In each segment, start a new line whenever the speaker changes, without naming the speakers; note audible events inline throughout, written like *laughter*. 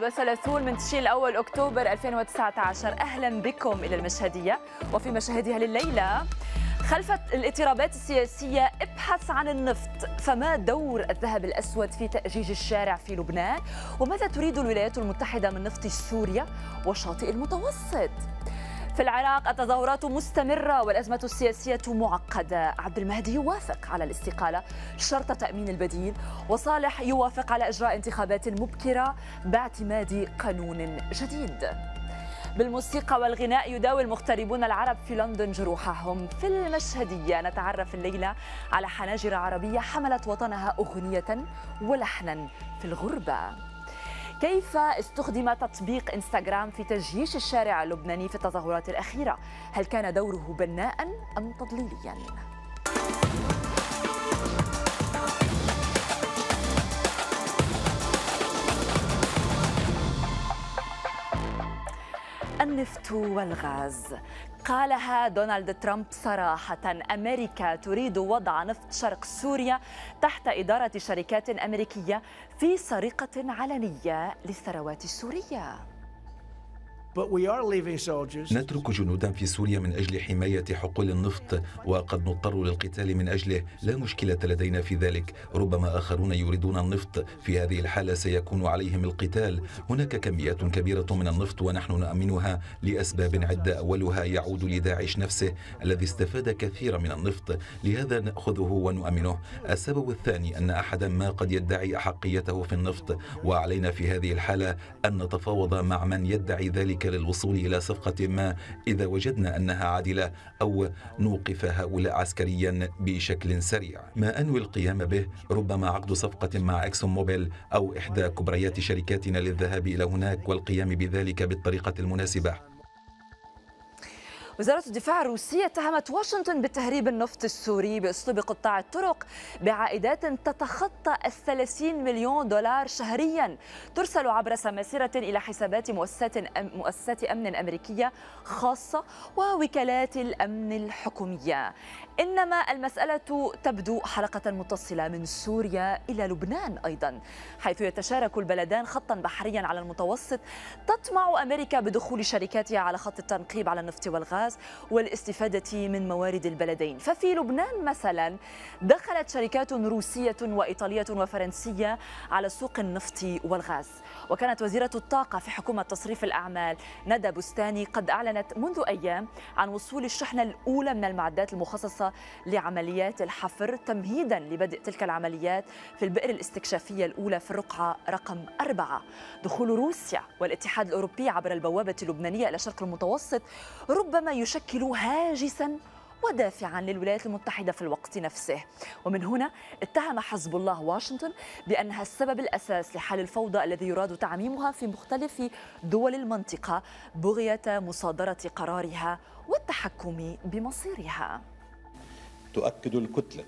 31 من تشرين الأول أكتوبر 2019 أهلا بكم إلى المشهدية وفي مشاهدها لليلة خلف الاضطرابات السياسية ابحث عن النفط فما دور الذهب الأسود في تأجيج الشارع في لبنان وماذا تريد الولايات المتحدة من نفط سوريا وشاطئ المتوسط في العراق التظاهرات مستمرة والأزمة السياسية معقدة عبد المهدي يوافق على الاستقالة شرط تأمين البديل وصالح يوافق على إجراء انتخابات مبكرة باعتماد قانون جديد بالموسيقى والغناء يداوي المغتربون العرب في لندن جروحهم في المشهدية نتعرف الليلة على حناجر عربية حملت وطنها أغنية ولحنا في الغربة كيف استخدم تطبيق انستغرام في تجييش الشارع اللبناني في التظاهرات الأخيرة؟ هل كان دوره بناء أم تضليليا؟ النفط والغاز قالها دونالد ترامب صراحة أمريكا تريد وضع نفط شرق سوريا تحت إدارة شركات أمريكية في سرقة علنية للثروات السورية
نترك جنودا في سوريا من أجل حماية حقول النفط وقد نضطر للقتال من أجله لا مشكلة لدينا في ذلك ربما آخرون يريدون النفط في هذه الحالة سيكون عليهم القتال هناك كميات كبيرة من النفط ونحن نأمنها لأسباب عدة أولها يعود لداعش نفسه الذي استفاد كثيرا من النفط لهذا نأخذه ونؤمنه السبب الثاني أن أحدا ما قد يدعي أحقيته في النفط وعلينا في هذه الحالة أن نتفاوض مع من يدعي ذلك للوصول إلى صفقة ما إذا وجدنا أنها عادلة أو نوقف هؤلاء عسكريا بشكل سريع ما أنوي القيام به ربما عقد صفقة مع إكسون موبيل أو إحدى كبريات شركاتنا للذهاب إلى هناك والقيام بذلك بالطريقة المناسبة
وزارة الدفاع الروسية اتهمت واشنطن بتهريب النفط السوري بأسلوب قطاع الطرق بعائدات تتخطى الثلاثين مليون دولار شهريا ترسل عبر سماسرة إلى حسابات مؤسسات مؤسسات أمن أمريكية خاصة ووكالات الأمن الحكومية إنما المسألة تبدو حلقة متصلة من سوريا إلى لبنان أيضا حيث يتشارك البلدان خطا بحريا على المتوسط تطمع أمريكا بدخول شركاتها على خط التنقيب على النفط والغاز والاستفادة من موارد البلدين ففي لبنان مثلا دخلت شركات روسية وإيطالية وفرنسية على سوق النفط والغاز وكانت وزيرة الطاقة في حكومة تصريف الأعمال ندى بستاني قد أعلنت منذ أيام عن وصول الشحنة الأولى من المعدات المخصصة الخاصة لعمليات الحفر تمهيدا لبدء تلك العمليات في البئر الاستكشافية الأولى في الرقعة رقم أربعة دخول روسيا والاتحاد الأوروبي عبر البوابة اللبنانية إلى الشرق المتوسط ربما يشكل هاجسا ودافعا للولايات المتحدة في الوقت نفسه ومن هنا اتهم حزب الله واشنطن بأنها السبب الأساس لحال الفوضى الذي يراد تعميمها في مختلف دول المنطقة بغية مصادرة قرارها والتحكم بمصيرها
تؤكد الكتلة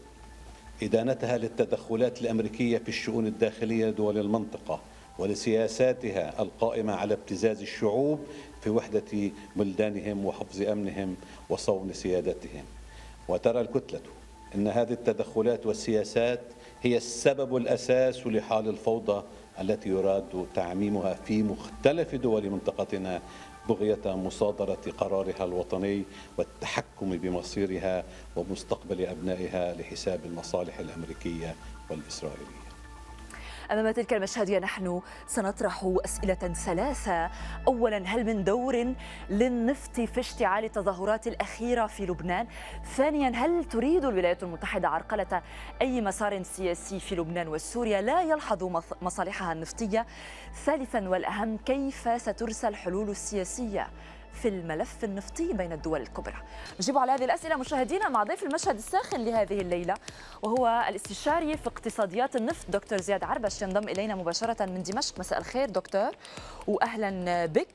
إدانتها للتدخلات الأمريكية في الشؤون الداخلية لدول المنطقة ولسياساتها القائمة على ابتزاز الشعوب في وحدة بلدانهم وحفظ أمنهم وصون سيادتهم وترى الكتلة أن هذه التدخلات والسياسات هي السبب الأساس لحال الفوضى التي يراد تعميمها في مختلف دول منطقتنا بغية مصادرة قرارها الوطني والتحكم بمصيرها ومستقبل أبنائها لحساب المصالح الأمريكية والإسرائيلية
أمام تلك المشهدية نحن سنطرح أسئلة ثلاثة أولا هل من دور للنفط في اشتعال التظاهرات الأخيرة في لبنان؟ ثانيا هل تريد الولايات المتحدة عرقلة أي مسار سياسي في لبنان وسوريا لا يلحظ مصالحها النفطية؟ ثالثا والأهم كيف سترسل الحلول السياسية في الملف النفطي بين الدول الكبرى نجيب على هذه الأسئلة مشاهدينا مع ضيف المشهد الساخن لهذه الليلة وهو الاستشاري في اقتصاديات النفط دكتور زياد عربش ينضم إلينا مباشرة من دمشق مساء الخير دكتور وأهلا بك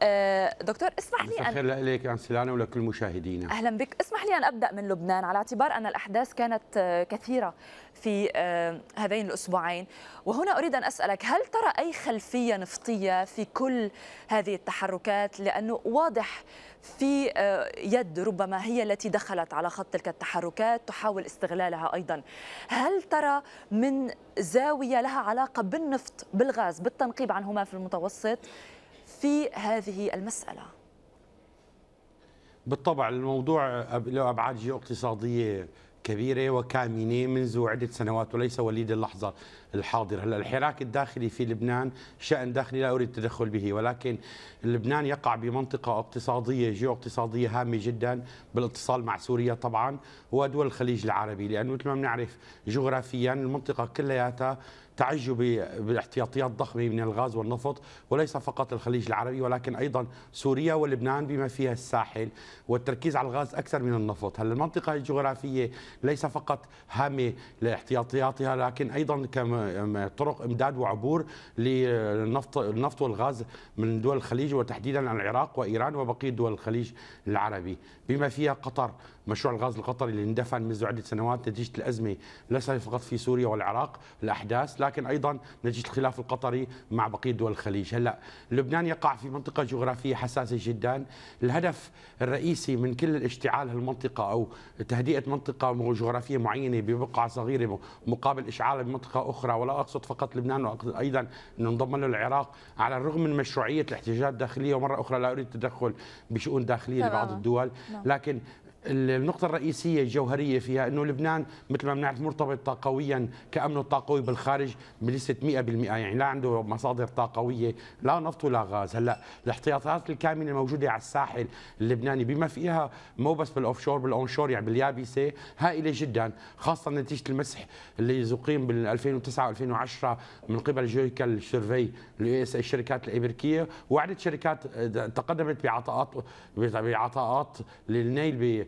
آه، دكتور اسمح لي أن خير
لك سلانة ولكل مشاهدينا
أهلا بك اسمح لي أن أبدأ من لبنان على اعتبار أن الأحداث كانت آه، كثيرة في آه، هذين الأسبوعين وهنا أريد أن أسألك هل ترى أي خلفية نفطية في كل هذه التحركات لأنه واضح في آه، يد ربما هي التي دخلت على خط تلك التحركات تحاول استغلالها أيضا هل ترى من زاوية لها علاقة بالنفط بالغاز بالتنقيب عنهما في المتوسط في هذه المسألة
بالطبع الموضوع له أبعاد جيو اقتصادية كبيرة وكامنة منذ عدة سنوات وليس وليد اللحظة الحاضرة هلا الحراك الداخلي في لبنان شأن داخلي لا أريد التدخل به ولكن لبنان يقع بمنطقة اقتصادية جيو اقتصادية هامة جدا بالاتصال مع سوريا طبعا ودول الخليج العربي لأنه مثل ما بنعرف جغرافيا المنطقة كلياتها تعج بالاحتياطيات ضخمه من الغاز والنفط وليس فقط الخليج العربي ولكن ايضا سوريا ولبنان بما فيها الساحل والتركيز على الغاز اكثر من النفط، هل المنطقه الجغرافيه ليس فقط هامه لاحتياطياتها لكن ايضا كطرق امداد وعبور للنفط النفط والغاز من دول الخليج وتحديدا العراق وايران وبقيه دول الخليج العربي بما فيها قطر مشروع الغاز القطري اللي اندفن منذ عده سنوات نتيجه الازمه ليس فقط في سوريا والعراق الاحداث لكن ايضا نتيجه الخلاف القطري مع بقيه دول الخليج هلا لبنان يقع في منطقه جغرافيه حساسه جدا الهدف الرئيسي من كل الاشتعال هالمنطقه او تهدئه منطقه جغرافيه معينه ببقعه صغيره مقابل اشعالها بمنطقه اخرى ولا اقصد فقط لبنان واقصد ايضا انه انضم له العراق على الرغم من مشروعيه الاحتجاجات الداخليه ومره اخرى لا اريد التدخل بشؤون داخليه لبعض الدول نعم. لكن النقطة الرئيسية الجوهرية فيها أنه لبنان مثل ما بنعرف مرتبط طاقويا كأمنه الطاقوي بالخارج بنسبة 100% يعني لا عنده مصادر طاقوية لا نفط ولا غاز هلا الاحتياطات الكامنة الموجودة على الساحل اللبناني بما فيها مو بس بالأوفشور بالأونشور يعني باليابسة هائلة جدا خاصة نتيجة المسح اللي زقيم بال 2009 و2010 من قبل جويكال سيرفي الشركات الأمريكية وعدة شركات آه، تقدمت بعطاءات بعطاءات للنيل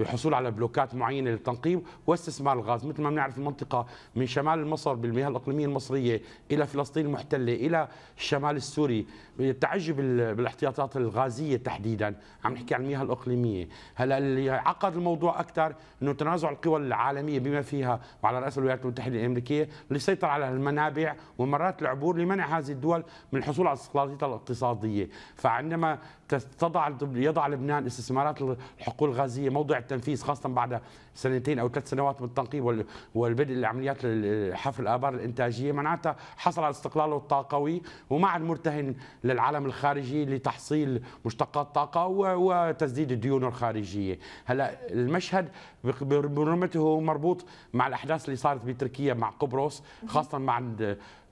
الحصول على بلوكات معينه للتنقيب واستثمار الغاز مثل ما بنعرف المنطقه من شمال مصر بالمياه الاقليميه المصريه الى فلسطين المحتله الى الشمال السوري تعجب بالاحتياطات الغازيه تحديدا عم نحكي عن المياه الاقليميه هلا اللي عقد الموضوع اكثر انه تنازع القوى العالميه بما فيها وعلى راس الولايات المتحده الامريكيه ليسيطر على المنابع ومرات العبور لمنع هذه الدول من الحصول على استقلاليتها الاقتصاديه فعندما تضع يضع لبنان استثمارات الحقول الغازيه موضع التنفيذ خاصه بعد سنتين او ثلاث سنوات من التنقيب والبدء العمليات حفر الابار الانتاجيه معناتها حصل على استقلاله الطاقوي ومع المرتهن للعالم الخارجي لتحصيل مشتقات طاقه وتسديد الديون الخارجيه، هلا المشهد برمته مربوط مع الاحداث اللي صارت بتركيا مع قبرص خاصه مع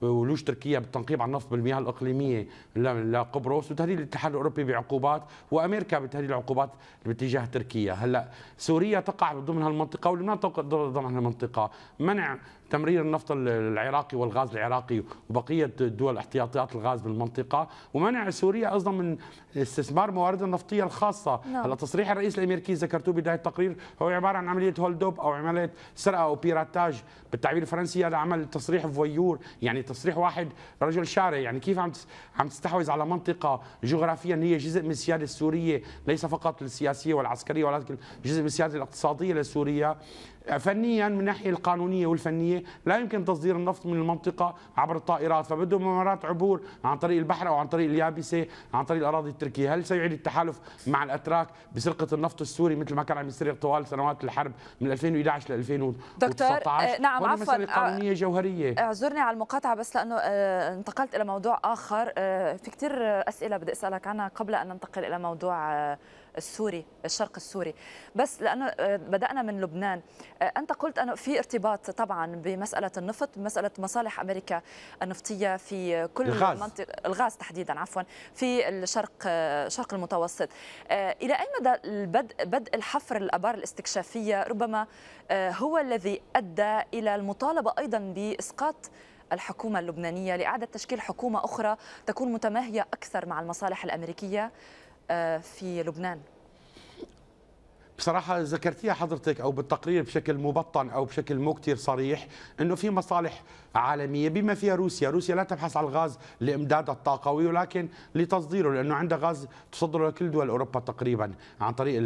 ولوش تركيا بالتنقيب عن النفط بالمياه الاقليميه لقبرص وتهديد الاتحاد الاوروبي بعقوبات وامريكا بتهديد العقوبات باتجاه تركيا هلا سوريا تقع ضمن هالمنطقه ولبنان تقع ضمن هالمنطقه منع تمرير النفط العراقي والغاز العراقي وبقيه دول احتياطيات الغاز بالمنطقه ومنع سوريا اصلا من استثمار موارد النفطيه الخاصه نعم. هلا تصريح الرئيس الامريكي ذكرته بدايه التقرير هو عباره عن عمليه هولد او عمليه سرقه او بيراتاج بالتعبير الفرنسي هذا عمل تصريح فويور يعني تصريح واحد رجل شارع يعني كيف عم عم تستحوذ على منطقه جغرافيا هي جزء من السياده السوريه ليس فقط السياسيه والعسكريه ولكن جزء من السياده الاقتصاديه لسوريا فنيا من الناحيه القانونيه والفنيه لا يمكن تصدير النفط من المنطقه عبر الطائرات فبده ممرات عبور عن طريق البحر او عن طريق اليابسه عن طريق الاراضي التركيه هل سيعيد التحالف مع الاتراك بسرقه النفط السوري مثل ما كان عم يسرق طوال سنوات الحرب من 2011 ل 2019 دكتور آه، نعم عفوا قانونيه آه، جوهريه
اعذرني على المقاطعه بس لانه آه، انتقلت الى موضوع اخر في كثير اسئله بدي اسالك عنها قبل ان ننتقل الى موضوع السوري الشرق السوري بس لانه آه، بدانا من لبنان آه، انت قلت انه في ارتباط طبعا بمساله النفط بمساله مصالح امريكا النفطيه في كل الغاز. منطقه الغاز تحديدا عفوا في الشرق آه، شرق المتوسط الى اي مدى البدء بدء الحفر الابار الاستكشافيه ربما هو الذي ادى الى المطالبه ايضا باسقاط الحكومة اللبنانية لإعادة تشكيل حكومة أخرى تكون متماهية أكثر مع المصالح الأمريكية في لبنان
بصراحه ذكرتيها حضرتك او بالتقرير بشكل مبطن او بشكل مو كثير صريح انه في مصالح عالميه بما فيها روسيا، روسيا لا تبحث على الغاز لإمداد الطاقوي ولكن لتصديره لانه عندها غاز تصدره لكل دول اوروبا تقريبا عن طريق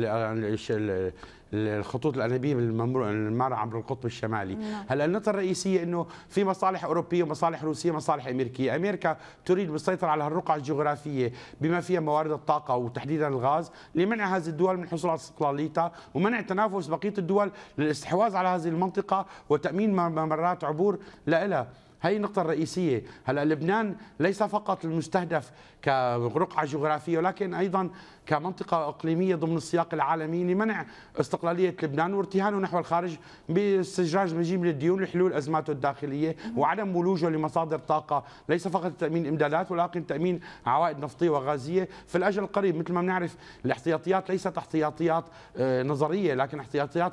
الخطوط الانابيب الممر عبر القطب الشمالي نعم. هلا النقطه الرئيسيه انه في مصالح اوروبيه ومصالح روسيه ومصالح امريكيه امريكا تريد بالسيطره على الرقعه الجغرافيه بما فيها موارد الطاقه وتحديدا الغاز لمنع هذه الدول من الحصول على استقلاليتها ومنع تنافس بقيه الدول للاستحواذ على هذه المنطقه وتامين ممرات عبور لها هي النقطة الرئيسية هلا لبنان ليس فقط المستهدف كرقعة جغرافية ولكن أيضا كمنطقة إقليمية ضمن السياق العالمي لمنع استقلالية لبنان وارتهانه نحو الخارج باستجراج مجيب للديون لحلول أزماته الداخلية وعدم ولوجه لمصادر طاقة ليس فقط تأمين إمدادات ولكن تأمين عوائد نفطية وغازية في الأجل القريب مثل ما بنعرف الاحتياطيات ليست احتياطيات آه، نظرية لكن احتياطيات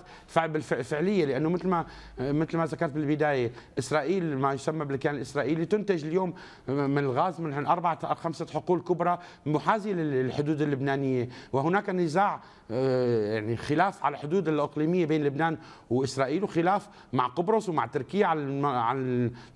فعلية لأنه مثل ما آه، مثل ما ذكرت بالبداية إسرائيل ما يسمى بالكيان الإسرائيلي تنتج اليوم آه، من الغاز من أربعة خمسة حقول كبرى محاذية للحدود اللبنانية يعني وهناك نزاع آه، يعني خلاف على الحدود الاقليميه بين لبنان واسرائيل وخلاف مع قبرص ومع تركيا على على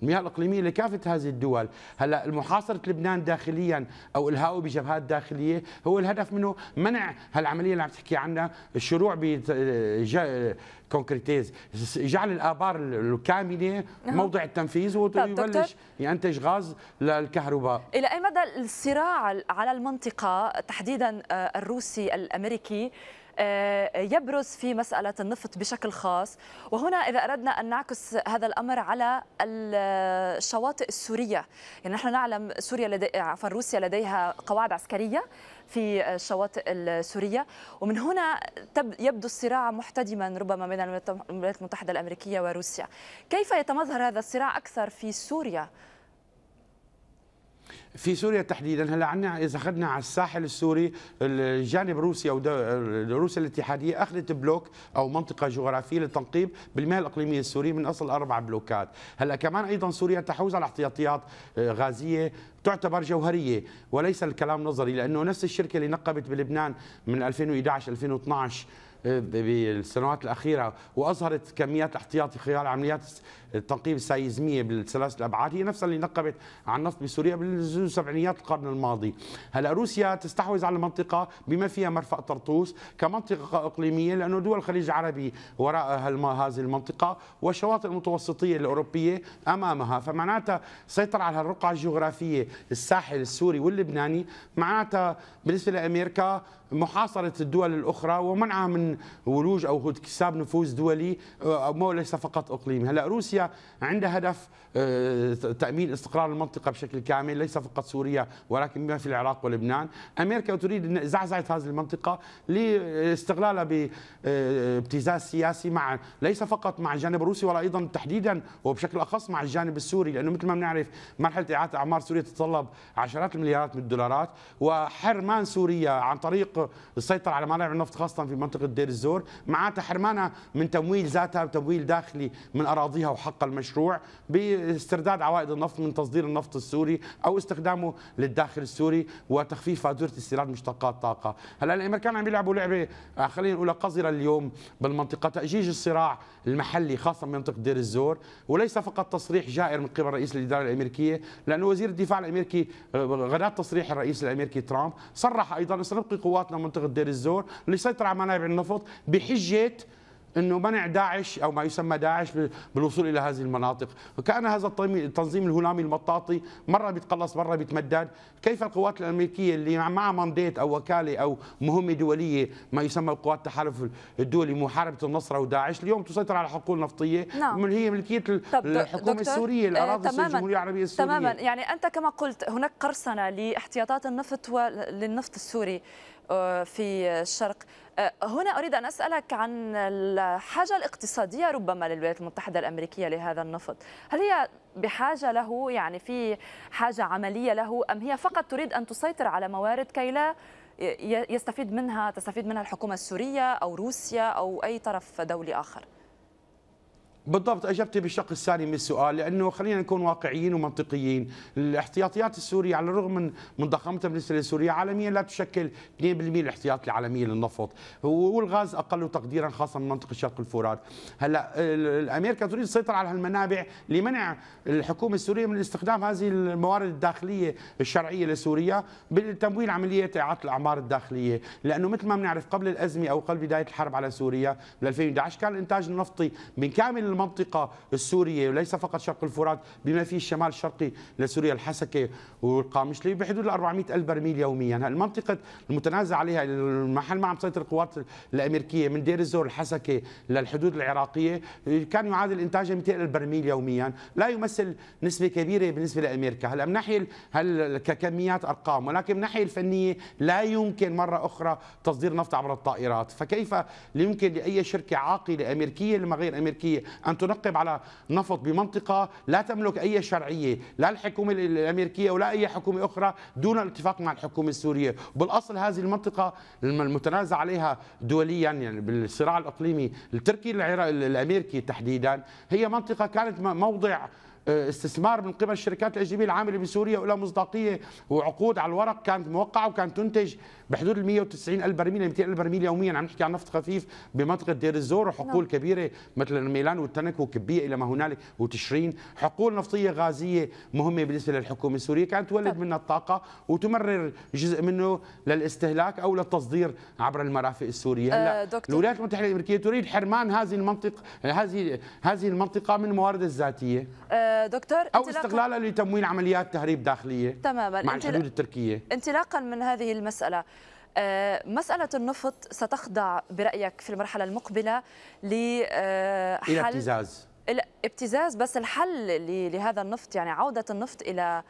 المياه الاقليميه لكافه هذه الدول، هلا المحاصره لبنان داخليا او الهاؤه بجبهات داخليه هو الهدف منه منع هالعمليه اللي عم تحكي عنها الشروع ب آه، كونكريتيز جعل الابار الكامله نعم. موضع التنفيذ ويبلش ينتج غاز للكهرباء
الى اي مدى الصراع على المنطقه تحديدا آه، الروسي الامريكي آه، يبرز في مسألة النفط بشكل خاص وهنا إذا أردنا أن نعكس هذا الأمر على الشواطئ السورية يعني نحن نعلم سوريا لدي... عفوا روسيا لديها قواعد عسكرية في الشواطئ السورية ومن هنا يبدو الصراع محتدما ربما بين الولايات المتحدة الأمريكية وروسيا كيف يتمظهر هذا الصراع أكثر في سوريا
في سوريا تحديدا هلا عنا اذا اخذنا على الساحل السوري الجانب روسيا روسيا الاتحاديه اخذت بلوك او منطقه جغرافيه للتنقيب بالمياه الاقليميه السوريه من اصل اربع بلوكات، هلا كمان ايضا سوريا تحوز على احتياطيات آه، غازيه تعتبر جوهريه وليس الكلام نظري لانه نفس الشركه اللي نقبت بلبنان من 2011 2012 آه، بالسنوات الاخيره واظهرت كميات احتياطي خلال عمليات التنقيب السايزميه بالثلاث الابعاد هي نفسها اللي نقبت عن النفط بسوريا بالسبعينيات القرن الماضي هلا روسيا تستحوذ على المنطقه بما فيها مرفأ طرطوس كمنطقه اقليميه لانه دول الخليج العربي وراء هذه المنطقه والشواطئ المتوسطيه الاوروبيه امامها فمعناتها سيطر على الرقعه الجغرافيه الساحل السوري واللبناني معناتها بالنسبه لامريكا محاصرة الدول الأخرى ومنعها من ولوج أو اكتساب نفوذ دولي ليس فقط إقليمي هلا روسيا عندها هدف آه، تامين استقرار المنطقه بشكل كامل ليس فقط سوريا ولكن بما في العراق ولبنان امريكا تريد زعزعه هذه المنطقه لاستغلالها بابتزاز آه، سياسي مع ليس فقط مع الجانب الروسي ولا ايضا تحديدا وبشكل اخص مع الجانب السوري لانه مثل ما بنعرف مرحله اعاده اعمار سوريا تتطلب عشرات المليارات من الدولارات وحرمان سوريا عن طريق السيطره على ملاعب النفط خاصه في منطقه دير الزور معناتها حرمانها من تمويل ذاتها وتمويل داخلي من اراضيها وحق حق المشروع باسترداد عوائد النفط من تصدير النفط السوري او استخدامه للداخل السوري وتخفيف فاتوره استيراد مشتقات طاقه، هلا الامريكان عم يلعبوا لعبه آه، خلينا نقول قذره اليوم بالمنطقه تاجيج الصراع المحلي خاصه منطقه دير الزور وليس فقط تصريح جائر من قبل رئيس الاداره الامريكيه لانه وزير الدفاع الامريكي آه، غدا تصريح الرئيس الامريكي ترامب صرح ايضا سنبقي قواتنا منطقه دير الزور لسيطره على منابع النفط بحجه انه منع داعش او ما يسمى داعش بالوصول الى هذه المناطق، فكان هذا التنظيم الهلامي المطاطي مره بيتقلص مره بيتمدد، كيف القوات الامريكيه اللي مع مانديت او وكاله او مهمه دوليه ما يسمى القوات التحالف الدولي محاربه النصره وداعش، اليوم تسيطر على حقول نفطيه نعم. هي ملكيه الحكومه آه، السوريه الاراضي آه الجمهوريه العربيه السوريه تماما
يعني انت كما قلت هناك قرصنه لاحتياطات النفط وللنفط السوري آه، في الشرق آه، هنا أريد أن أسألك عن الحاجة الاقتصادية ربما للولايات المتحدة الأمريكية لهذا النفط هل هي بحاجة له يعني في حاجة عملية له أم هي فقط تريد أن تسيطر على موارد كي لا يستفيد منها تستفيد منها الحكومة السورية أو روسيا أو أي طرف دولي آخر؟
بالضبط اجبتي بالشق الثاني من السؤال لانه خلينا نكون واقعيين ومنطقيين، الاحتياطيات السوريه على الرغم من من ضخامتها بالنسبه لسوريا عالميا لا تشكل 2% من الاحتياط العالميه للنفط، والغاز اقل تقديرا خاصه من منطقه شرق الفرات. هلا امريكا تريد السيطره على هالمنابع لمنع الحكومه السوريه من استخدام هذه الموارد الداخليه الشرعيه لسوريا بالتمويل عمليه اعاده الاعمار الداخليه، لانه مثل ما بنعرف قبل الازمه او قبل بدايه الحرب على سوريا بال 2011 كان الانتاج النفطي من كامل المنطقة السورية وليس فقط شرق الفرات بما فيه الشمال الشرقي لسوريا الحسكة والقامشلي بحدود ال 400 ألف برميل يوميا المنطقة المتنازع عليها المحل ما عم تسيطر القوات الأمريكية من دير الزور الحسكة للحدود العراقية كان يعادل إنتاجها 200 ألف برميل يوميا لا يمثل نسبة كبيرة بالنسبة لأمريكا هلا من ناحية هل ككميات أرقام ولكن من ناحية الفنية لا يمكن مرة أخرى تصدير نفط عبر الطائرات فكيف يمكن لأي شركة عاقلة أمريكية لما غير أمريكية أن تنقب على نفط بمنطقة لا تملك أي شرعية لا الحكومة الأمريكية ولا أي حكومة أخرى دون الاتفاق مع الحكومة السورية بالأصل هذه المنطقة المتنازع عليها دوليا يعني بالصراع الإقليمي التركي الأمريكي تحديدا هي منطقة كانت موضع استثمار من قبل الشركات الاجنبيه العامله بسوريا ولها مصداقيه وعقود على الورق كانت موقعه وكانت تنتج بحدود ال 190 الف برميل 200 يعني الف برميل يوميا عم نحكي عن نفط خفيف بمنطقه دير الزور وحقول نعم. كبيره مثل الميلان والتنك وكبيه الى ما هنالك وتشرين حقول نفطيه غازيه مهمه بالنسبه للحكومه السوريه كانت تولد طيب. منها الطاقه وتمرر جزء منه للاستهلاك او للتصدير عبر المرافق السوريه آه، هلا أه الولايات المتحده الامريكيه تريد حرمان هذه المنطقه هذه هذه المنطقه من الموارد الذاتيه
أه دكتور او استغلالها
لتمويل عمليات تهريب داخليه
تماما مع الحدود التركيه انطلاقا من هذه المساله آه، مسألة النفط ستخضع برأيك في المرحلة المقبلة لحل آه، إلى ابتزاز ابتزاز بس الحل لهذا النفط يعني عودة النفط إلى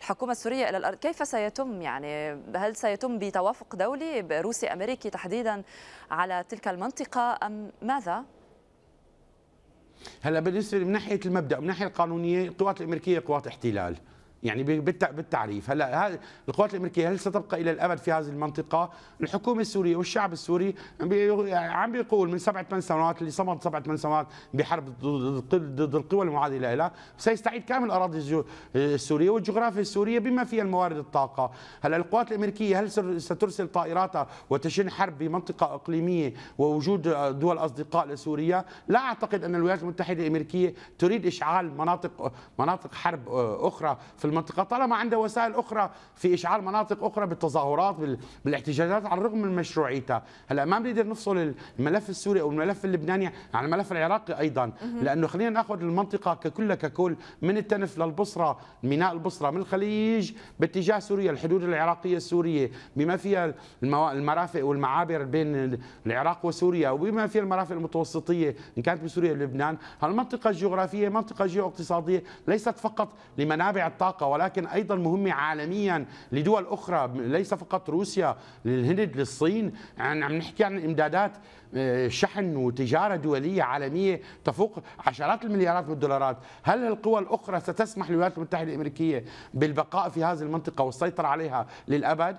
الحكومة السورية إلى الأرض كيف سيتم يعني هل سيتم بتوافق دولي روسي أمريكي تحديدا على تلك المنطقة أم ماذا؟
هلا بالنسبه من ناحيه المبدا من ناحيه القانونيه القوات الامريكيه قوات احتلال يعني بالتعريف هلا القوات الامريكيه هل ستبقى الى الابد في هذه المنطقه؟ الحكومه السوريه والشعب السوري عم بيقول من سبعة ثمان سنوات اللي صمد سبعة ثمان سنوات بحرب ضد القوى المعادله لها سيستعيد كامل الاراضي السوريه والجغرافيا السوريه بما فيها الموارد الطاقه، هلا القوات الامريكيه هل سترسل طائراتها وتشن حرب بمنطقه اقليميه ووجود دول اصدقاء لسوريا؟ لا اعتقد ان الولايات المتحده الامريكيه تريد اشعال مناطق مناطق حرب اخرى في المنطقه طالما عنده وسائل اخرى في اشعال مناطق اخرى بالتظاهرات بالاحتجاجات على الرغم من مشروعيتها هلا ما بنقدر نفصل الملف السوري او الملف اللبناني عن الملف العراقي ايضا لانه خلينا ناخذ المنطقه ككلها ككل من التنف للبصره ميناء البصره من الخليج باتجاه سوريا الحدود العراقيه السوريه بما فيها المرافق والمعابر بين العراق وسوريا وبما فيها المرافق المتوسطيه ان كانت بسوريا لبنان هالمنطقه الجغرافيه منطقه اقتصادية ليست فقط لمنابع الطاقه العلاقه ولكن ايضا مهمه عالميا لدول اخرى ليس فقط روسيا للهند للصين يعني عم يعني نحكي عن امدادات آه، شحن وتجاره دوليه عالميه تفوق عشرات المليارات من الدولارات، هل القوى الاخرى ستسمح للولايات المتحده الامريكيه بالبقاء في هذه المنطقه والسيطره عليها للابد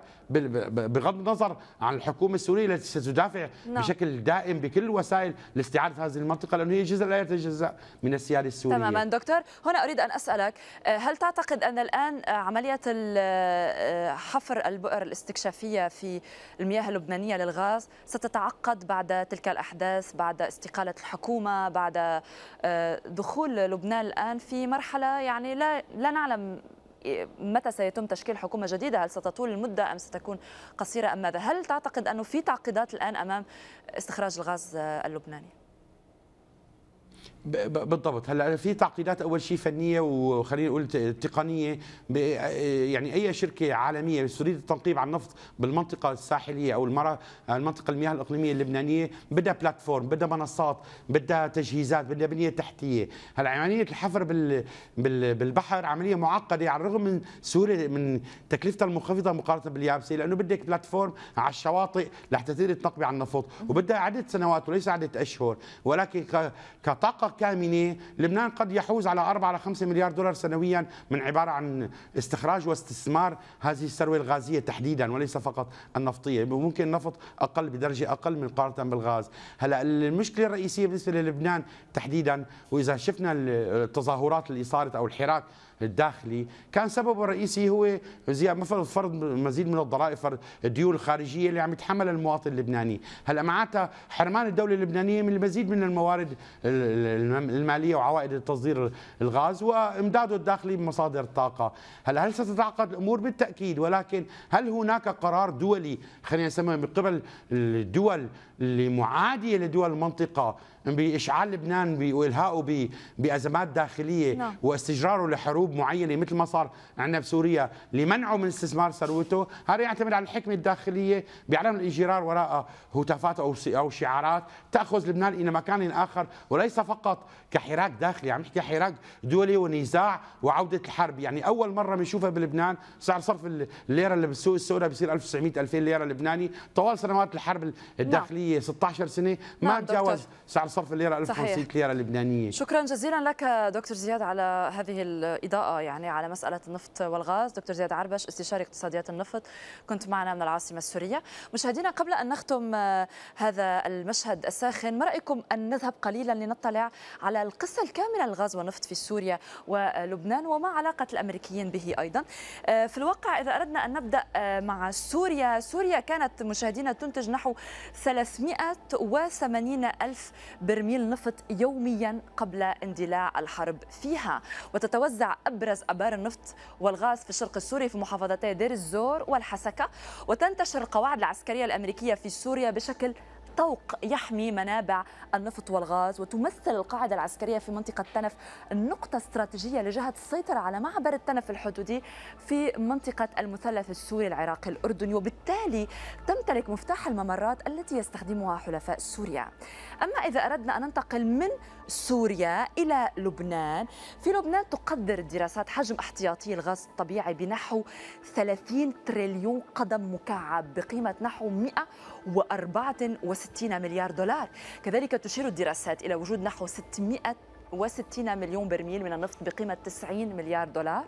بغض النظر عن الحكومه السوريه التي ستدافع نعم. بشكل دائم بكل الوسائل لاستعاده هذه المنطقه لانه هي جزء لا يتجزا من السياده السوريه. تماما
دكتور، هنا اريد ان اسالك آه، هل تعتقد ان الان آه، عمليه حفر البؤر الاستكشافيه في المياه اللبنانيه للغاز ستتعقد بعد تلك الأحداث بعد استقالة الحكومة بعد آه، دخول لبنان الآن في مرحلة يعني لا, لا نعلم إيه، متى سيتم تشكيل حكومة جديدة هل ستطول المدة أم ستكون قصيرة أم ماذا هل تعتقد أنه في تعقيدات الآن أمام استخراج الغاز آه، اللبناني
بالضبط هلا في تعقيدات اول شيء فنيه وخلينا نقول تقنيه يعني اي شركه عالميه تريد التنقيب عن النفط بالمنطقه الساحليه او المرة المنطقه المياه الاقليميه اللبنانيه بدها بلاتفورم بدها منصات بدها تجهيزات بدها بنيه تحتيه هلا عمليه الحفر بالبحر عمليه معقده على الرغم من سهوله من تكلفتها المنخفضه مقارنه باليابسه لانه بدك بلاتفورم على الشواطئ لحتى تقدر تنقبي عن النفط وبدها عده سنوات وليس عده اشهر ولكن كطاقه كامنة لبنان قد يحوز على 4 على 5 مليار دولار سنويا من عبارة عن استخراج واستثمار هذه الثروة الغازية تحديدا وليس فقط النفطية ممكن النفط أقل بدرجة أقل من مقارنة بالغاز هلا المشكلة الرئيسية بالنسبة للبنان تحديدا وإذا شفنا التظاهرات اللي صارت أو الحراك الداخلي كان سببه الرئيسي هو زي مثلا فرض مزيد من الضرائب الديون الخارجيه اللي عم يتحملها المواطن اللبناني هلا معناتها حرمان الدوله اللبنانيه من المزيد من الموارد الماليه وعوائد تصدير الغاز وامداده الداخلي بمصادر الطاقه هلا هل ستتعاقد الامور بالتاكيد ولكن هل هناك قرار دولي خلينا نسميه من قبل الدول اللي معاديه لدول المنطقه باشعال لبنان والهائه بازمات داخليه نعم. واستجراره لحروب معينه مثل ما صار عندنا بسوريا لمنعه من استثمار ثروته هذا يعتمد على الحكمه الداخليه بعدم الانجرار وراء هتافات او او شعارات تاخذ لبنان الى مكان اخر وليس فقط كحراك داخلي عم نحكي حراك دولي ونزاع وعوده الحرب يعني اول مره بنشوفها بلبنان سعر صرف الليره اللي بالسوق السوداء بصير 1900 2000 ليره لبناني طوال سنوات الحرب نعم. الداخليه نعم. 16 سنه ما نعم تجاوز سعر صرف الليره 1500 ليره لبنانيه شكرا
جزيلا لك دكتور زياد على هذه الاضاءه يعني على مساله النفط والغاز دكتور زياد عربش استشاري اقتصاديات النفط كنت معنا من العاصمه السوريه مشاهدينا قبل ان نختم آه، هذا المشهد الساخن ما رايكم ان نذهب قليلا لنطلع على القصة الكاملة للغاز ونفط في سوريا ولبنان وما علاقة الأمريكيين به أيضا آه، في الواقع إذا أردنا أن نبدأ آه، مع سوريا سوريا كانت مشاهدينا تنتج نحو 380 ألف برميل نفط يوميا قبل اندلاع الحرب فيها وتتوزع أبرز أبار النفط والغاز في الشرق السوري في محافظتي دير الزور والحسكة وتنتشر القواعد العسكرية الأمريكية في سوريا بشكل طوق يحمي منابع النفط والغاز وتمثل القاعدة العسكرية في منطقة تنف نقطة استراتيجية لجهة السيطرة على معبر التنف الحدودي في منطقة المثلث السوري العراقي الأردني وبالتالي تمتلك مفتاح الممرات التي يستخدمها حلفاء سوريا أما إذا أردنا أن ننتقل من سوريا إلى لبنان في لبنان تقدر الدراسات حجم احتياطي الغاز الطبيعي بنحو 30 تريليون قدم مكعب بقيمة نحو 164 مليار دولار كذلك تشير الدراسات إلى وجود نحو 600 و60 مليون برميل من النفط بقيمة 90 مليار دولار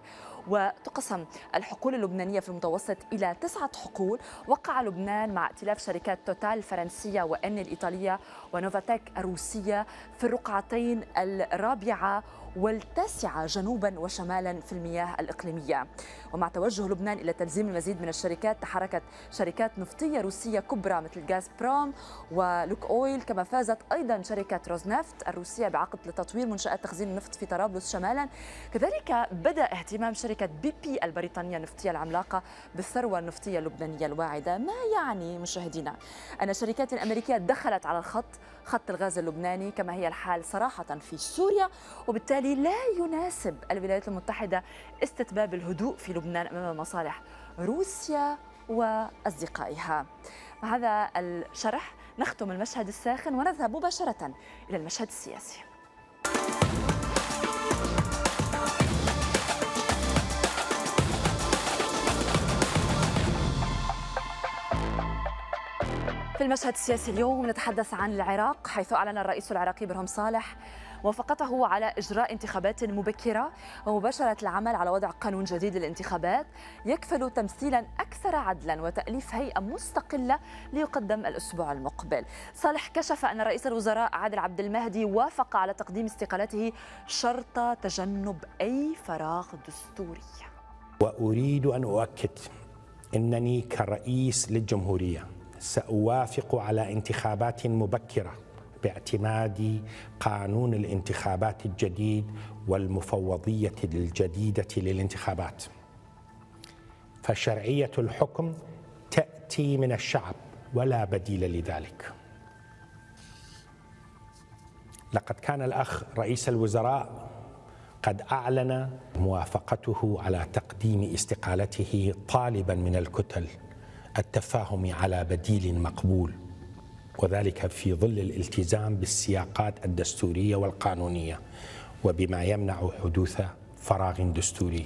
وتقسم الحقول اللبنانية في المتوسط إلى تسعة حقول وقع لبنان مع ائتلاف شركات توتال الفرنسية وأن الإيطالية ونوفاتيك الروسية في الرقعتين الرابعة والتاسعة جنوبا وشمالا في المياه الإقليمية ومع توجه لبنان إلى تلزيم المزيد من الشركات تحركت شركات نفطية روسية كبرى مثل غاز بروم ولوك أويل كما فازت أيضا شركة روزنفت الروسية بعقد لتطوير منشآت تخزين النفط في طرابلس شمالا كذلك بدأ اهتمام شركة بي بي البريطانية النفطية العملاقة بالثروة النفطية اللبنانية الواعدة ما يعني مشاهدينا أن شركات أمريكية دخلت على الخط خط الغاز اللبناني كما هي الحال صراحة في سوريا وبالتالي الحالي لا يناسب الولايات المتحدة استتباب الهدوء في لبنان أمام مصالح روسيا وأصدقائها مع هذا الشرح نختم المشهد الساخن ونذهب مباشرة إلى المشهد السياسي في المشهد السياسي اليوم نتحدث عن العراق حيث أعلن الرئيس العراقي برهم صالح وافقته على إجراء انتخابات مبكرة ومباشرة العمل على وضع قانون جديد للانتخابات يكفل تمثيلا أكثر عدلا وتأليف هيئة مستقلة ليقدم الأسبوع المقبل صالح كشف أن رئيس الوزراء عادل عبد المهدي وافق على تقديم استقالته شرط تجنب أي فراغ دستوري
وأريد أن أؤكد أنني كرئيس للجمهورية سأوافق على انتخابات مبكرة باعتماد قانون الانتخابات الجديد والمفوضيه الجديده للانتخابات. فشرعيه الحكم تاتي من الشعب ولا بديل لذلك. لقد كان الاخ رئيس الوزراء قد اعلن موافقته على تقديم استقالته طالبا من الكتل التفاهم على بديل مقبول وذلك في ظل الالتزام بالسياقات الدستوريه والقانونيه وبما يمنع حدوث فراغ دستوري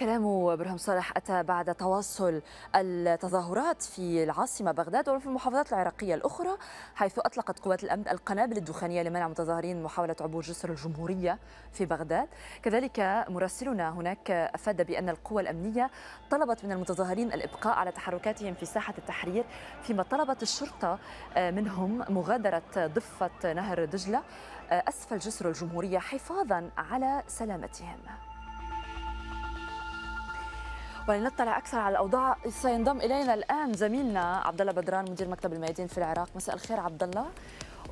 كلام ابراهيم صالح أتى بعد تواصل التظاهرات في العاصمة بغداد وفي المحافظات العراقية الأخرى حيث أطلقت قوات الأمن القنابل الدخانية لمنع متظاهرين محاولة عبور جسر الجمهورية في بغداد كذلك مراسلنا هناك أفاد بأن القوى الأمنية طلبت من المتظاهرين الإبقاء على تحركاتهم في ساحة التحرير فيما طلبت الشرطة آه، منهم مغادرة ضفة نهر دجلة آه، أسفل جسر الجمهورية حفاظا على سلامتهم ولنطلع اكثر على الاوضاع سينضم الينا الان زميلنا عبد الله بدران مدير مكتب الميادين في العراق مساء الخير عبد الله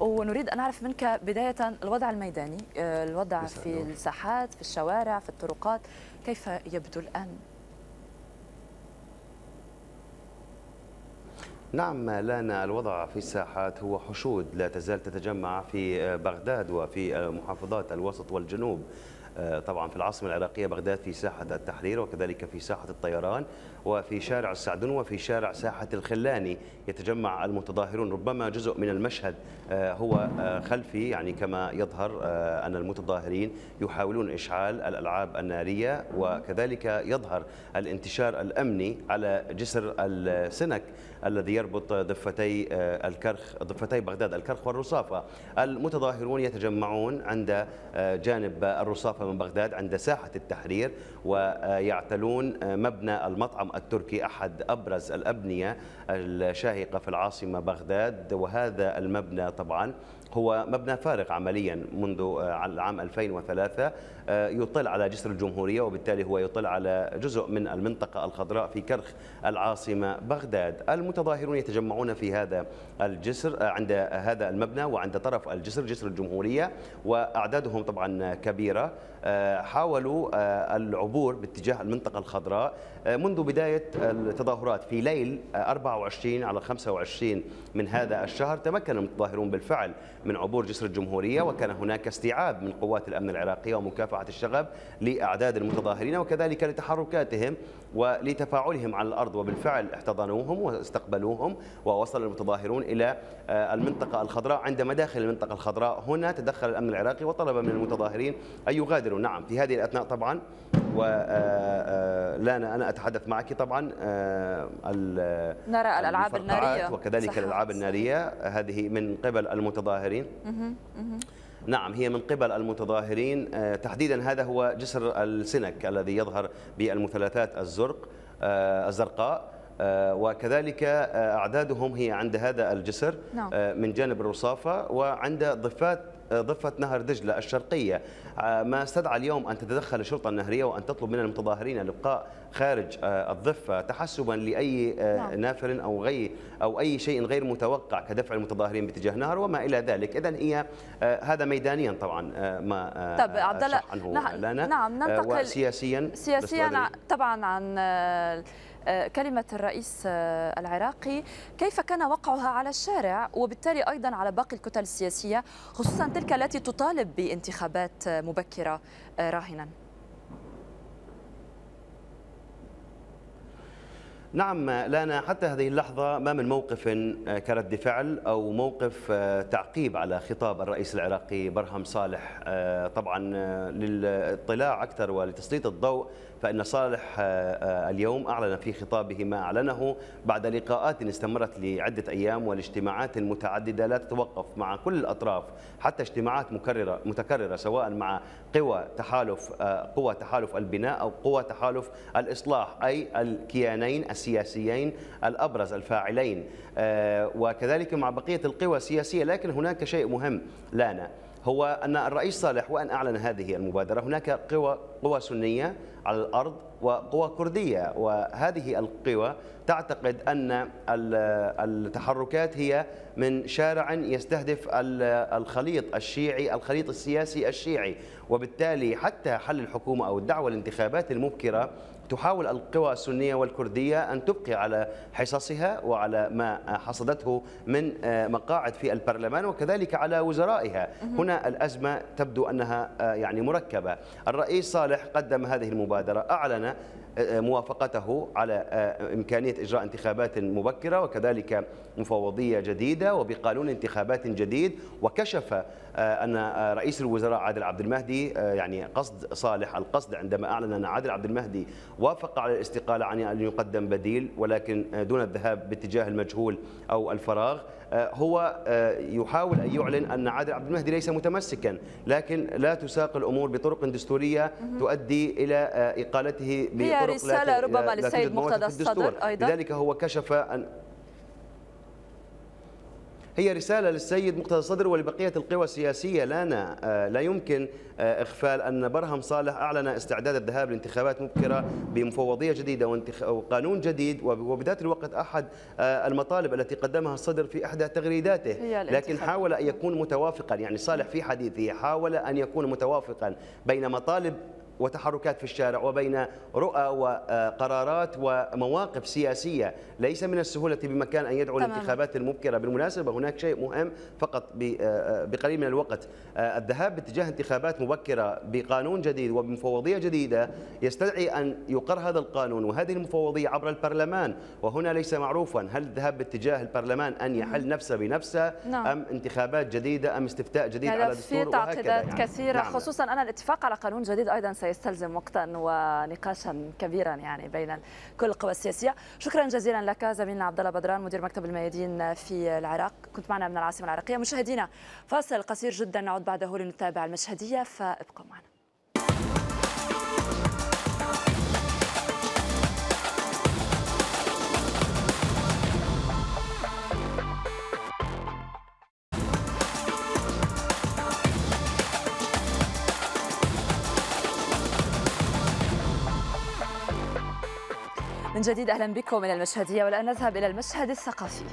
ونريد ان نعرف منك بدايه الوضع الميداني آه، الوضع في الساحات في الشوارع في الطرقات كيف يبدو الان
نعم لنا الوضع في الساحات هو حشود لا تزال تتجمع في آه، بغداد وفي آه، محافظات الوسط والجنوب آه، طبعا في العاصمة العراقية بغداد في ساحة التحرير وكذلك في ساحة الطيران وفي شارع السعدون وفي شارع ساحة الخلاني يتجمع المتظاهرون ربما جزء من المشهد آه، هو آه، خلفي يعني كما يظهر آه، أن المتظاهرين يحاولون إشعال الألعاب النارية وكذلك يظهر الانتشار الأمني على جسر السنك الذي يربط ضفتي الكرخ ضفتي بغداد الكرخ والرصافة المتظاهرون يتجمعون عند جانب الرصافة من بغداد عند ساحة التحرير ويعتلون مبنى المطعم التركي أحد أبرز الأبنية الشاهقة في العاصمة بغداد وهذا المبنى طبعا هو مبنى فارغ عمليا منذ العام آه، 2003 آه، يطل على جسر الجمهورية وبالتالي هو يطل على جزء من المنطقة الخضراء في كرخ العاصمة بغداد المتظاهرون يتجمعون في هذا الجسر آه، عند هذا المبنى وعند طرف الجسر جسر الجمهورية وأعدادهم طبعا كبيرة آه، حاولوا آه، العبور باتجاه المنطقة الخضراء منذ بداية التظاهرات في ليل 24 على 25 من هذا الشهر تمكن المتظاهرون بالفعل من عبور جسر الجمهورية وكان هناك استيعاب من قوات الأمن العراقية ومكافحة الشغب لأعداد المتظاهرين وكذلك لتحركاتهم ولتفاعلهم على الأرض وبالفعل احتضنوهم واستقبلوهم ووصل المتظاهرون الى آه، المنطقه الخضراء عند مداخل المنطقه الخضراء هنا تدخل الامن العراقي وطلب من المتظاهرين ان يغادروا نعم في هذه الاثناء طبعا آه، آه، لا انا اتحدث معك طبعا نرى الالعاب الناريه وكذلك صحيح. الالعاب الناريه هذه من قبل المتظاهرين نعم هي من قبل المتظاهرين تحديدا هذا هو جسر السنك الذي يظهر بالمثلثات الزرق الزرقاء آه، وكذلك آه، أعدادهم هي عند هذا الجسر نعم. آه، من جانب الرصافة وعند ضفات ضفة نهر دجلة الشرقية ما استدعى اليوم أن تتدخل الشرطة النهرية وأن تطلب من المتظاهرين الإبقاء خارج الضفة تحسبا لأي نعم. نافر أو غي أو أي شيء غير متوقع كدفع المتظاهرين باتجاه نهر وما إلى ذلك إذا هي هذا ميدانيا طبعا ما طب عبد الله عنه نعم ننتقل سياسيا سياسيا
طبعا عن آه، كلمة الرئيس آه، العراقي كيف كان وقعها على الشارع وبالتالي أيضا على باقي الكتل السياسية خصوصا تلك التي تطالب بانتخابات مبكرة آه، راهنا
نعم لانا حتى هذه اللحظة ما من موقف كرد فعل أو موقف تعقيب على خطاب الرئيس العراقي برهم صالح طبعا للاطلاع أكثر ولتسليط الضوء فإن صالح آه، آه، اليوم أعلن في خطابه ما أعلنه بعد لقاءات استمرت لعدة أيام والاجتماعات المتعددة لا تتوقف مع كل الأطراف حتى اجتماعات مكررة متكررة سواء مع قوى تحالف آه، قوى تحالف البناء أو قوى تحالف الإصلاح أي الكيانين السياسيين الأبرز الفاعلين وكذلك مع بقية القوى السياسية لكن هناك شيء مهم لنا هو أن الرئيس صالح وأن أعلن هذه المبادرة هناك قوى قوى سنية على الأرض وقوى كردية وهذه القوى تعتقد أن التحركات هي من شارع يستهدف الخليط الشيعي الخليط السياسي الشيعي وبالتالي حتى حل الحكومة أو الدعوة الانتخابات المبكرة تحاول القوى السنية والكردية أن تبقي على حصصها وعلى ما حصدته من آه، مقاعد في البرلمان وكذلك على وزرائها هنا الأزمة تبدو أنها آه، يعني مركبة الرئيس صالح قدم هذه المبادرة أعلن آه، موافقته على إمكانية إجراء انتخابات مبكرة وكذلك مفوضية جديدة وبقانون انتخابات جديد وكشف آه، ان آه، رئيس الوزراء عادل عبد المهدي آه، يعني قصد صالح القصد عندما اعلن ان عادل عبد المهدي وافق على الاستقاله عن ان يقدم بديل ولكن دون الذهاب باتجاه المجهول او الفراغ هو يحاول ان يعلن ان عادل عبد المهدي ليس متمسكا لكن لا تساق الامور بطرق دستوريه تؤدي الى اقالته بطرق هي رساله لا ربما للسيد مقتدى الصدر ايضا لذلك هو كشف أن هي رسالة للسيد مقتدى الصدر ولبقية القوى السياسية لنا آه، لا يمكن آه، إغفال أن برهم صالح أعلن استعداد الذهاب لانتخابات مبكرة بمفوضية جديدة وقانون جديد وبذات الوقت أحد آه، المطالب التي قدمها الصدر في إحدى تغريداته لكن حاول أن يكون متوافقا يعني صالح في حديثه حاول أن يكون متوافقا بين مطالب وتحركات في الشارع وبين رؤى وقرارات ومواقف سياسية ليس من السهولة بمكان أن يدعو الانتخابات المبكرة بالمناسبة هناك شيء مهم فقط آه، آه، بقليل من الوقت آه، الذهاب باتجاه انتخابات مبكرة بقانون جديد وبمفوضية جديدة يستدعي أن يقر هذا القانون وهذه المفوضية عبر البرلمان وهنا ليس معروفا هل الذهاب باتجاه البرلمان أن يحل نفسه بنفسه نعم. أم انتخابات جديده أم استفتاء جديد يعني على دستور في تعقيدات يعني. كثيرة نعم. خصوصا
أن الاتفاق على قانون جديد أيضا سيستلزم وقتا ونقاشا كبيرا يعني بين كل القوى السياسيه شكرا جزيلا لك زميلنا عبد الله بدران مدير مكتب الميادين في العراق كنت معنا من العاصمه العراقيه مشاهدينا فاصل قصير جدا نعود بعده لنتابع المشهديه فابقوا معنا من جديد أهلا بكم إلى المشهدية والآن نذهب إلى المشهد الثقافي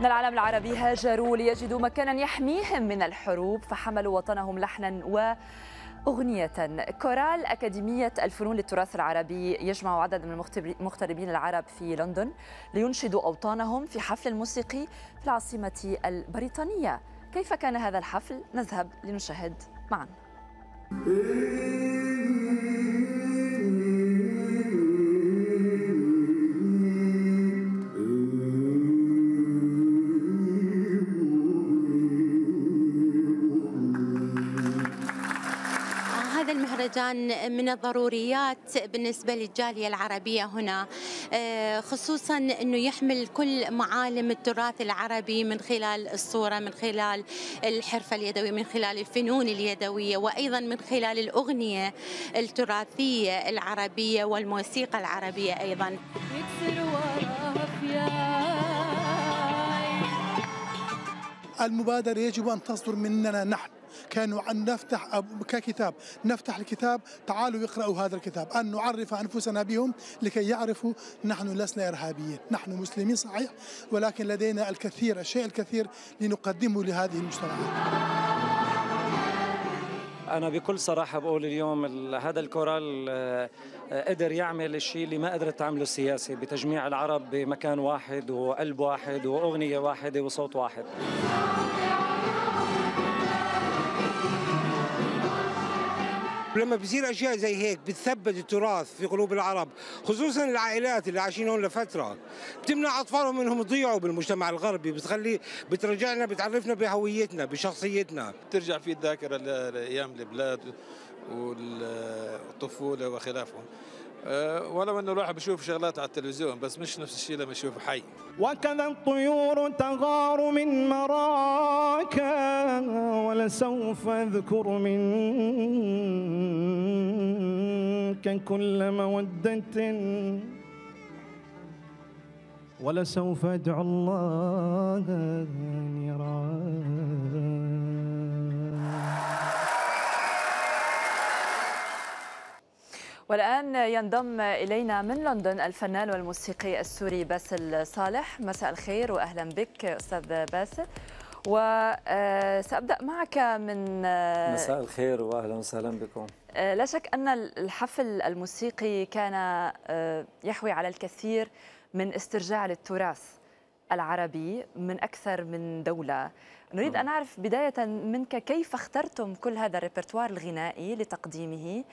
من العالم العربي هاجروا ليجدوا مكانا يحميهم من الحروب فحملوا وطنهم لحنا و أغنية كورال أكاديمية الفنون للتراث العربي يجمع عدد من المغتربين العرب في لندن لينشدوا أوطانهم في حفل موسيقي في العاصمة البريطانية كيف كان هذا الحفل؟ نذهب لنشاهد معا *laughs*
كان من الضروريات بالنسبة للجالية العربية هنا آه، خصوصا أنه يحمل كل معالم التراث العربي من خلال الصورة من خلال الحرفة اليدوية من خلال الفنون اليدوية وأيضا من خلال الأغنية التراثية العربية والموسيقى العربية أيضا
المبادرة يجب أن تصدر مننا نحن كانوا عن نفتح ككتاب نفتح الكتاب تعالوا اقرأوا هذا الكتاب أن نعرف أنفسنا بهم لكي يعرفوا نحن لسنا إرهابيين نحن مسلمين صحيح ولكن لدينا الكثير الشيء الكثير لنقدمه لهذه المجتمعات
أنا بكل صراحة بقول اليوم هذا الكورال آه، آه، قدر يعمل الشيء اللي ما قدرت تعمله السياسة بتجميع العرب بمكان واحد وقلب واحد وأغنية واحدة وصوت واحد
ولما بيصير اشياء زي هيك بتثبت التراث في قلوب العرب خصوصا العائلات اللي عايشين هون لفتره بتمنع اطفالهم انهم يضيعوا بالمجتمع الغربي بتخلي بترجعنا بتعرفنا بهويتنا بشخصيتنا
بترجع في الذاكره لايام البلاد والطفوله وخلافه أه، ولو انه الواحد بشوف شغلات على التلفزيون بس مش نفس الشيء لما يشوفه حي وكذا الطيور تغار من مراك ولسوف اذكر منك كل موده
ولسوف ادعو الله ان يراك
والآن ينضم إلينا من لندن الفنان والموسيقي السوري باسل صالح مساء الخير وأهلا بك أستاذ باسل وسأبدأ آه، معك من آه، مساء
الخير وأهلا وسهلا بكم
آه، لا شك أن الحفل الموسيقي كان يحوي على الكثير من استرجاع للتراث العربي من أكثر من دولة نريد أن نعم. نعرف بداية منك كيف اخترتم كل هذا الريبرتوار الغنائي لتقديمه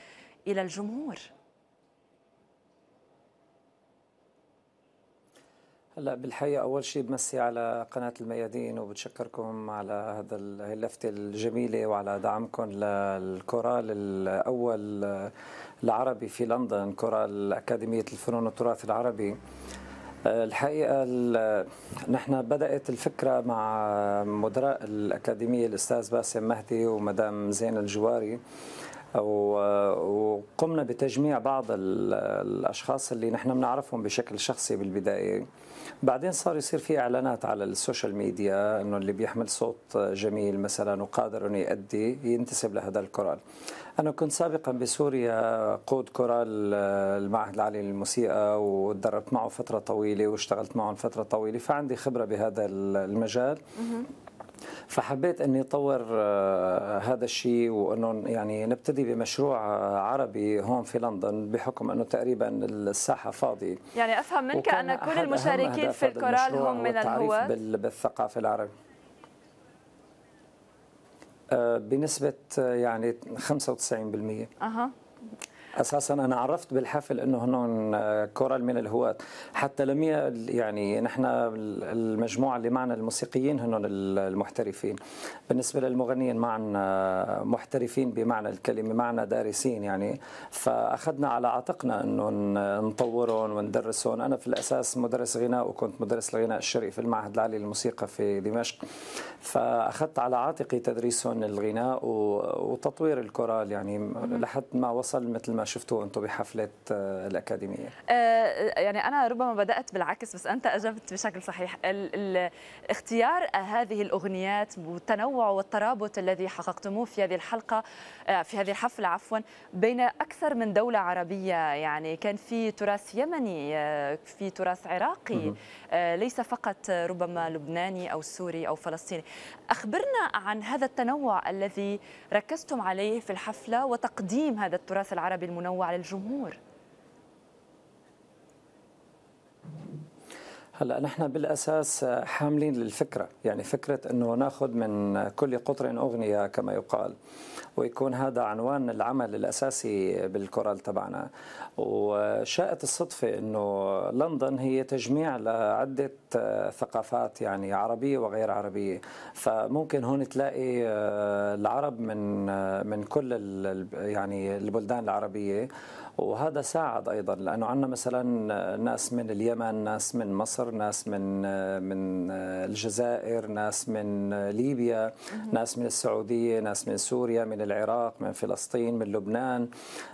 الى الجمهور
هلا بالحقيقه اول شيء بمسي على قناه الميادين وبتشكركم على هذا اللفته الجميله وعلى دعمكم للكورال الاول العربي في لندن كورال اكاديميه الفنون والتراث العربي آه، الحقيقه نحن بدات الفكره مع مدراء الاكاديميه الاستاذ باسم مهدي ومدام زين الجواري وقمنا بتجميع بعض الاشخاص اللي نحن بنعرفهم بشكل شخصي بالبدايه بعدين صار يصير في اعلانات على السوشيال ميديا انه اللي بيحمل صوت جميل مثلا وقادر انه يؤدي ينتسب لهذا الكورال انا كنت سابقا بسوريا قود كورال آه، المعهد العالي للموسيقى وتدربت معه فتره طويله واشتغلت معهم فتره طويله فعندي خبره بهذا المجال فحبيت اني اطور آه، هذا الشيء وانه يعني نبتدي بمشروع آه، عربي هون في لندن بحكم انه تقريبا الساحه فاضيه
يعني افهم منك ان كل المشاركين في الكورال هم من الهواة
بالثقافه العربيه آه، بنسبة يعني 95% أها اساسا انا عرفت بالحفل انه هن آه، كورال من الهواة حتى لم يعني نحن المجموعه اللي معنا الموسيقيين هن المحترفين بالنسبه للمغنيين معنا آه، محترفين بمعنى الكلمه معنا دارسين يعني فاخذنا على عاتقنا انه نطورهم وندرسهم انا في الاساس مدرس غناء وكنت مدرس الغناء الشرقي في المعهد العالي للموسيقى في دمشق فاخذت على عاتقي تدريسهم الغناء وتطوير الكورال يعني لحد ما وصل مثل ما شفتوا شفتوه انتم بحفلات آه، الاكاديميه
آه، يعني انا ربما بدات بالعكس بس انت اجبت بشكل صحيح اختيار هذه الاغنيات والتنوع والترابط الذي حققتموه في هذه الحلقه آه، في هذه الحفله عفوا بين اكثر من دوله عربيه يعني كان في تراث يمني في تراث عراقي ليس فقط ربما لبناني او سوري او فلسطيني اخبرنا عن هذا التنوع الذي ركزتم عليه في الحفله وتقديم هذا التراث العربي منوع للجمهور
هلا نحن بالاساس حاملين للفكره يعني فكره انه ناخذ من كل قطر اغنيه كما يقال ويكون هذا عنوان العمل الأساسي بالكورال تبعنا وشاءت الصدفة أنه لندن هي تجميع لعدة ثقافات يعني عربية وغير عربية فممكن هون تلاقي آه، العرب من آه، من كل يعني البلدان العربية وهذا ساعد ايضا لانه عندنا مثلا آه، ناس من اليمن، ناس من مصر، ناس من من الجزائر، ناس من ليبيا، ناس من السعوديه، ناس من سوريا، من العراق من فلسطين من لبنان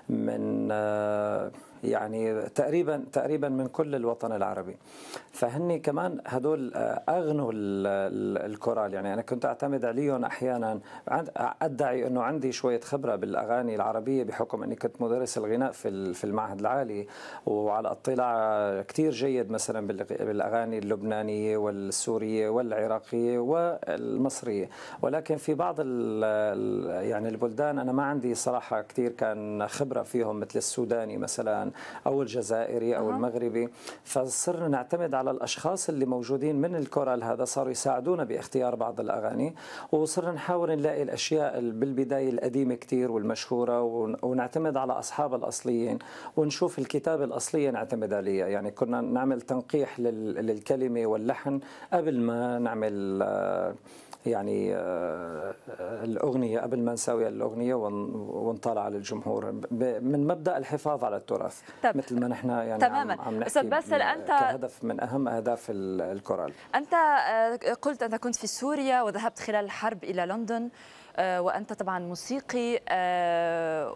من آه، يعني تقريبا تقريبا من كل الوطن العربي فهني كمان هدول آه، اغنوا الكورال يعني انا كنت اعتمد عليهم احيانا ادعي انه عندي شويه خبره بالاغاني العربيه بحكم اني كنت مدرس الغناء في في المعهد العالي وعلى اطلاع كثير جيد مثلا بالاغاني اللبنانيه والسوريه والعراقيه والمصريه ولكن في بعض يعني البلدان انا ما عندي صراحه كثير كان خبره فيهم مثل السوداني مثلا او الجزائري او أه. المغربي فصرنا نعتمد على الاشخاص اللي موجودين من الكورال هذا صاروا يساعدونا باختيار بعض الاغاني وصرنا نحاول نلاقي الاشياء بالبدايه القديمه كثير والمشهوره ونعتمد على اصحاب الاصليين ونشوف الكتابه الاصليه نعتمد عليها يعني كنا نعمل تنقيح للكلمه واللحن قبل ما نعمل آه، يعني آه، آه، الاغنيه قبل ما نسوي الاغنيه ونطلع على الجمهور من مبدا الحفاظ على التراث طب. مثل ما نحن يعني تماما عم, نحكي استاذ باسل انت كهدف من اهم اهداف الكورال
انت آه، قلت انت كنت في سوريا وذهبت خلال الحرب الى لندن وانت طبعا موسيقي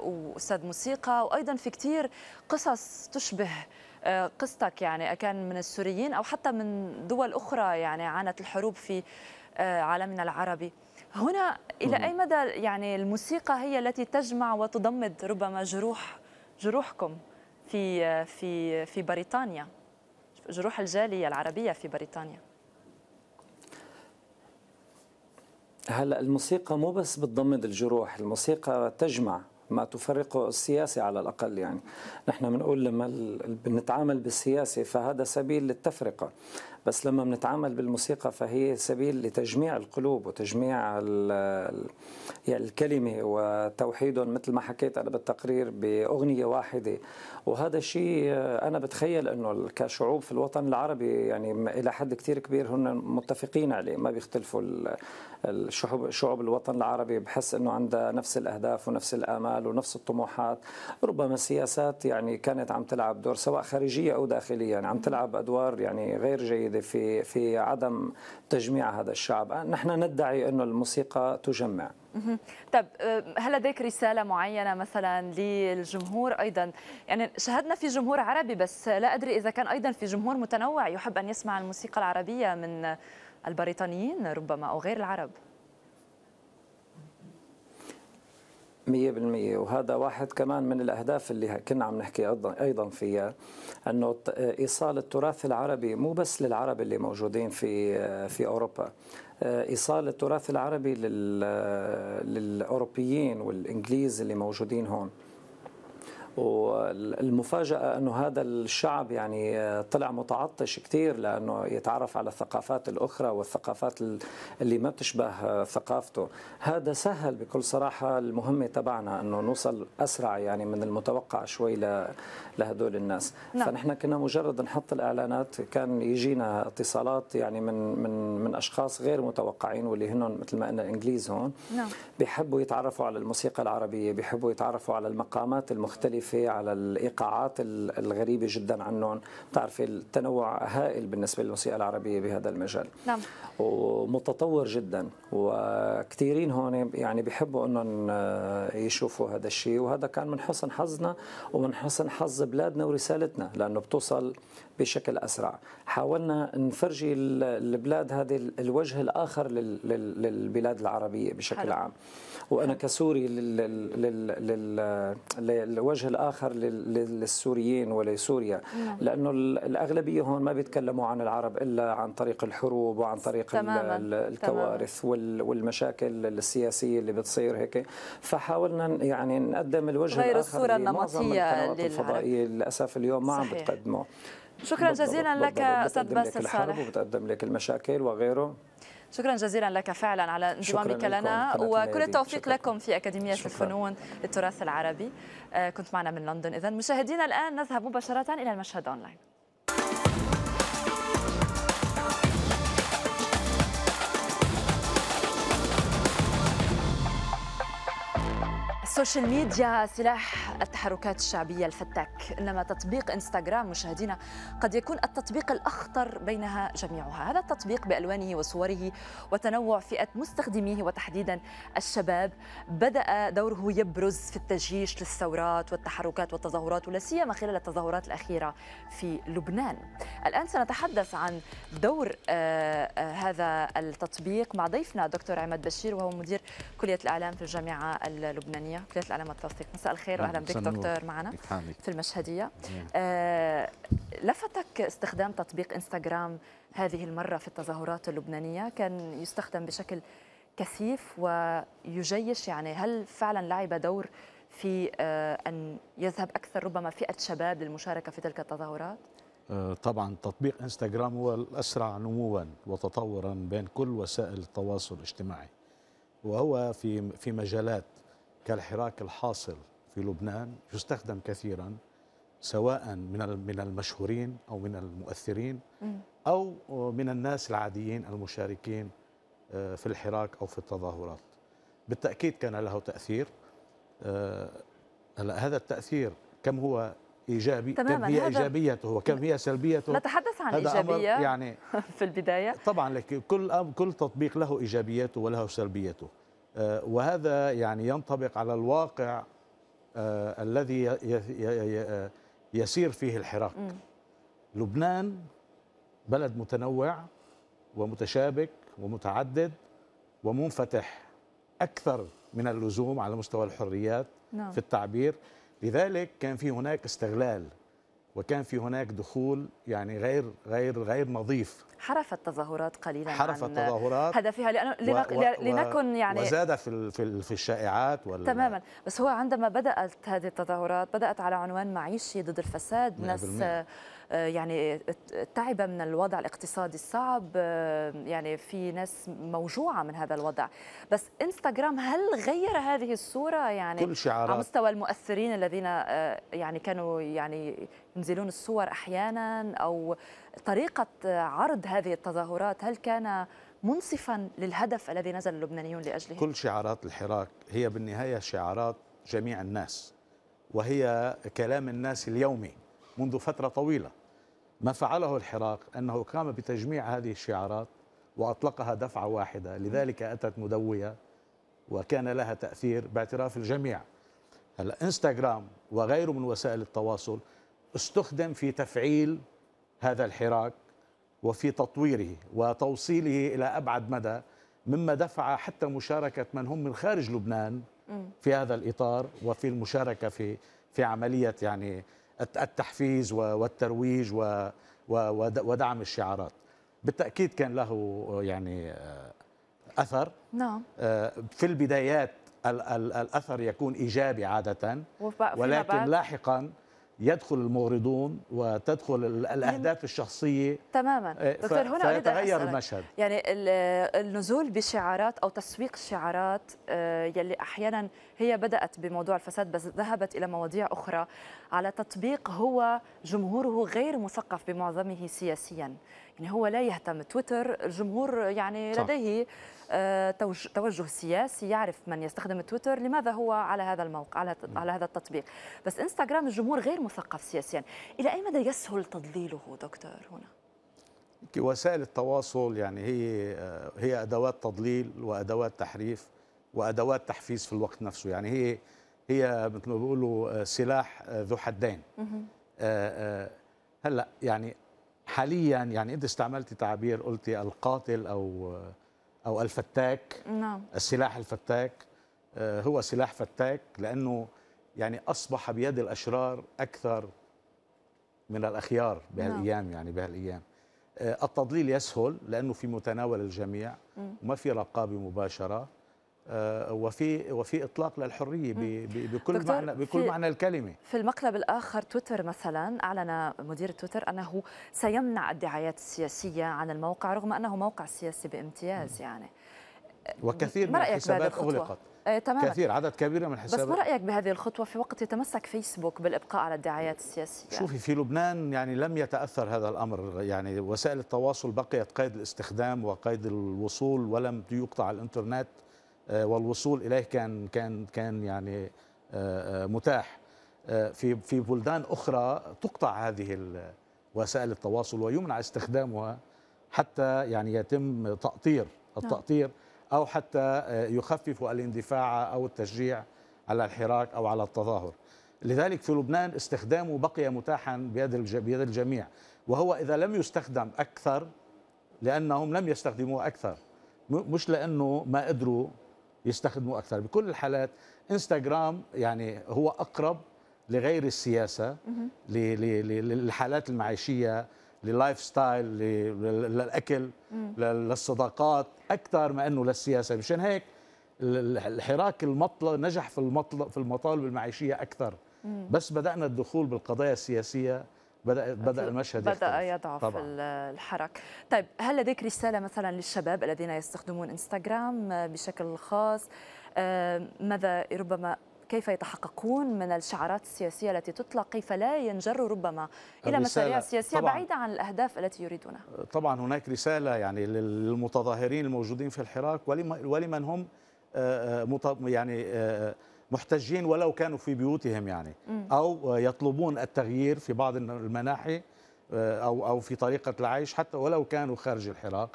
واستاذ موسيقى وايضا في كثير قصص تشبه قصتك يعني كان من السوريين او حتى من دول اخرى يعني عانت الحروب في آه، عالمنا العربي هنا إلى أي مدى يعني الموسيقى هي التي تجمع وتضمد ربما جروح جروحكم في في في بريطانيا جروح الجالية العربية في بريطانيا
هلا الموسيقى مو بس بتضمد الجروح الموسيقى تجمع ما تفرقه السياسة على الأقل يعني نحن بنقول لما بنتعامل بالسياسة فهذا سبيل للتفرقة بس لما بنتعامل بالموسيقى فهي سبيل لتجميع القلوب وتجميع يعني الكلمه وتوحيدهم مثل ما حكيت انا بالتقرير باغنيه واحده وهذا الشيء انا بتخيل انه كشعوب في الوطن العربي يعني الى حد كثير كبير هم متفقين عليه ما بيختلفوا الشعوب شعوب الوطن العربي بحس انه عندها نفس الاهداف ونفس الامال ونفس الطموحات ربما السياسات يعني كانت عم تلعب دور سواء خارجيه او داخليه يعني عم تلعب ادوار يعني غير جيده الجديدة في في عدم تجميع هذا الشعب نحن ندعي انه الموسيقى تجمع
طب هل لديك رسالة معينة مثلا للجمهور أيضا يعني شاهدنا في جمهور عربي بس لا أدري إذا كان أيضا في جمهور متنوع يحب أن يسمع الموسيقى العربية من البريطانيين ربما أو غير العرب
مية بالمية وهذا واحد كمان من الأهداف اللي كنا عم نحكي أيضا فيها أنه إيصال التراث العربي مو بس للعرب اللي موجودين في, في أوروبا آه، ايصال التراث العربي للاوروبيين والانجليز اللي موجودين هون والمفاجأة أنه هذا الشعب يعني طلع متعطش كثير لأنه يتعرف على الثقافات الأخرى والثقافات اللي ما بتشبه ثقافته هذا سهل بكل صراحة المهمة تبعنا أنه نوصل أسرع يعني من المتوقع شوي لهدول الناس نعم. فنحن كنا مجرد نحط الإعلانات كان يجينا اتصالات يعني من من من أشخاص غير متوقعين واللي هن مثل ما قلنا الإنجليز هون نعم. بيحبوا يتعرفوا على الموسيقى العربية بيحبوا يتعرفوا على المقامات المختلفة المختلفة على الإيقاعات الغريبة جدا عنهم بتعرفي التنوع هائل بالنسبة للموسيقى العربية بهذا المجال نعم. ومتطور جدا وكثيرين هون يعني بيحبوا أنهم آه، يشوفوا هذا الشيء وهذا كان من حسن حظنا ومن حسن حظ بلادنا ورسالتنا لأنه بتوصل بشكل أسرع حاولنا نفرجي البلاد هذه الوجه الآخر للبلاد العربية بشكل حلو. عام وأنا كسوري للوجه الآخر للسوريين ولسوريا نعم. لأنه الأغلبية هون ما بيتكلموا عن العرب إلا عن طريق الحروب وعن طريق تماماً. الكوارث تماماً. والمشاكل السياسية اللي بتصير هيك فحاولنا يعني نقدم الوجه غير الآخر الصورة النمطية للعرب الفضائية للأسف اليوم ما عم بتقدمه شكرا جزيلا لك استاذ باسل صالح وبتقدم لك المشاكل وغيره
شكرا جزيلا لك فعلا على انضمامك لنا وكل التوفيق لكم في أكاديمية شكرا. الفنون للتراث العربي آه، كنت معنا من لندن إذا مشاهدينا الآن نذهب مباشرة إلى المشهد أونلاين السوشيال ميديا سلاح التحركات الشعبية الفتاك إنما تطبيق إنستغرام مشاهدينا قد يكون التطبيق الأخطر بينها جميعها هذا التطبيق بألوانه وصوره وتنوع فئة مستخدميه وتحديدا الشباب بدأ دوره يبرز في التجيش للثورات والتحركات والتظاهرات ولا سيما خلال التظاهرات الأخيرة في لبنان الآن سنتحدث عن دور آه، آه، هذا التطبيق مع ضيفنا دكتور عماد بشير وهو مدير كلية الإعلام في الجامعة اللبنانية كليه العلامات الوثيق مساء الخير واهلا بك دكتور معنا في المشهديه آه لفتك استخدام تطبيق انستغرام هذه المره في التظاهرات اللبنانيه كان يستخدم بشكل كثيف ويجيش يعني هل فعلا لعب دور في آه، ان يذهب اكثر ربما فئه شباب للمشاركه في تلك التظاهرات؟
آه، طبعا تطبيق انستغرام هو الاسرع نموا وتطورا بين كل وسائل التواصل الاجتماعي وهو في في مجالات كالحراك الحاصل في لبنان يستخدم كثيرا سواء من من المشهورين او من المؤثرين او من الناس العاديين المشاركين آه، في الحراك او في التظاهرات. بالتاكيد كان له تاثير آه، هلا هذا التاثير كم هو ايجابي تماماً كم هي ايجابيته وكم هي سلبيته نتحدث
عن ايجابيه يعني *laughs* في البدايه
طبعا لكن كل كل تطبيق له ايجابياته وله سلبياته آه، وهذا يعني ينطبق على الواقع آه، الذي آه، يسير فيه الحراك لبنان بلد متنوع ومتشابك ومتعدد ومنفتح أكثر من اللزوم على مستوى الحريات نعم. في التعبير لذلك كان في هناك استغلال وكان في هناك دخول يعني غير غير غير نظيف
حرف التظاهرات قليلا حرف عن التظاهرات هدفها لانه لنق... و... و... لنكن يعني وزاد
في في, في الشائعات وال... تماما
بس هو عندما بدات هذه التظاهرات بدات على عنوان معيشي ضد الفساد ناس بالمئة. آه، يعني تعب من الوضع الاقتصادي الصعب آه، يعني في ناس موجوعة من هذا الوضع بس انستغرام هل غير هذه الصورة يعني كل شعارات على مستوى المؤثرين الذين آه، يعني كانوا يعني ينزلون الصور أحيانا أو طريقة عرض هذه التظاهرات هل كان منصفا للهدف الذي نزل اللبنانيون لاجله؟
كل شعارات الحراك هي بالنهايه شعارات جميع الناس وهي كلام الناس اليومي منذ فترة طويلة ما فعله الحراك أنه قام بتجميع هذه الشعارات وأطلقها دفعة واحدة لذلك أتت مدوية وكان لها تأثير باعتراف الجميع هلا انستغرام وغيره من وسائل التواصل استخدم في تفعيل هذا الحراك وفي تطويره وتوصيله إلى أبعد مدى مما دفع حتى مشاركة من هم من خارج لبنان في هذا الإطار وفي المشاركة في في عملية يعني التحفيز والترويج ودعم الشعارات بالتاكيد كان له يعني آه، اثر نعم آه، في البدايات الاثر يكون ايجابي عاده ولكن لاحقا يدخل المغرضون وتدخل يعني الاهداف الشخصيه
تماما آه، دكتور هنا فيتغير المشهد يعني النزول بشعارات او تسويق الشعارات آه، يلي احيانا هي بدات بموضوع الفساد بس ذهبت الى مواضيع اخرى على تطبيق هو جمهوره غير مثقف بمعظمه سياسيا يعني هو لا يهتم تويتر الجمهور يعني صح. لديه آه، توجه سياسي يعرف من يستخدم تويتر لماذا هو على هذا الموقع على على هذا التطبيق بس انستغرام الجمهور غير مثقف سياسيا الى اي مدى يسهل تضليله دكتور هنا
وسائل التواصل يعني هي آه، هي ادوات تضليل وادوات تحريف وادوات تحفيز في الوقت نفسه يعني هي هي مثل ما بيقولوا آه، سلاح ذو حدين هلا يعني حاليا يعني انت استعملتي تعبير قلتي القاتل او او الفتاك نعم السلاح الفتاك آه، هو سلاح فتاك لانه يعني اصبح بيد الاشرار اكثر من الاخيار بهالايام نعم. يعني بهالايام آه، التضليل يسهل لانه في متناول الجميع وما في رقابه مباشره آه، وفي وفي اطلاق للحريه بكل معنى بكل معنى الكلمه
في المقلب الاخر تويتر مثلا اعلن مدير تويتر انه سيمنع الدعايات السياسيه عن الموقع رغم انه موقع سياسي بامتياز يعني
وكثير من الحسابات اغلقت آه، تماما كثير عدد كبير من الحسابات بس ما
رايك بهذه الخطوه في وقت يتمسك فيسبوك بالابقاء على الدعايات السياسيه شوفي
في لبنان يعني لم يتاثر هذا الامر يعني وسائل التواصل بقيت قيد الاستخدام وقيد الوصول ولم يقطع الانترنت آه، والوصول اليه كان كان كان يعني آه، آه، متاح في في بلدان اخرى تقطع هذه وسائل التواصل ويمنع استخدامها حتى يعني يتم تأطير نعم. التأطير أو حتى يخفف الاندفاع أو التشجيع على الحراك أو على التظاهر لذلك في لبنان استخدامه بقي متاحا بيد بيد الجميع وهو إذا لم يستخدم أكثر لأنهم لم يستخدموه أكثر مش لأنه ما قدروا يستخدموا اكثر بكل الحالات انستغرام يعني هو اقرب لغير السياسه للحالات المعيشيه لللايف ستايل للاكل للصداقات اكثر ما انه للسياسه مشان هيك الحراك المطلب نجح في المطلب في المطالب المعيشيه اكثر بس بدانا الدخول بالقضايا السياسيه بدا بدا المشهد بدا يضعف طبعا.
الحرك طيب هل لديك رساله مثلا للشباب الذين يستخدمون انستغرام بشكل خاص آه، ماذا ربما كيف يتحققون من الشعارات السياسيه التي تطلق كيف لا ينجروا ربما الى مشاريع سياسيه طبعاً بعيده عن الاهداف التي يريدونها
آه، طبعا هناك رساله يعني للمتظاهرين الموجودين في الحراك ولمن هم آه، يعني محتجين ولو كانوا في بيوتهم يعني أو يطلبون التغيير في بعض المناحي آه، أو أو في طريقة العيش حتى ولو كانوا خارج الحراك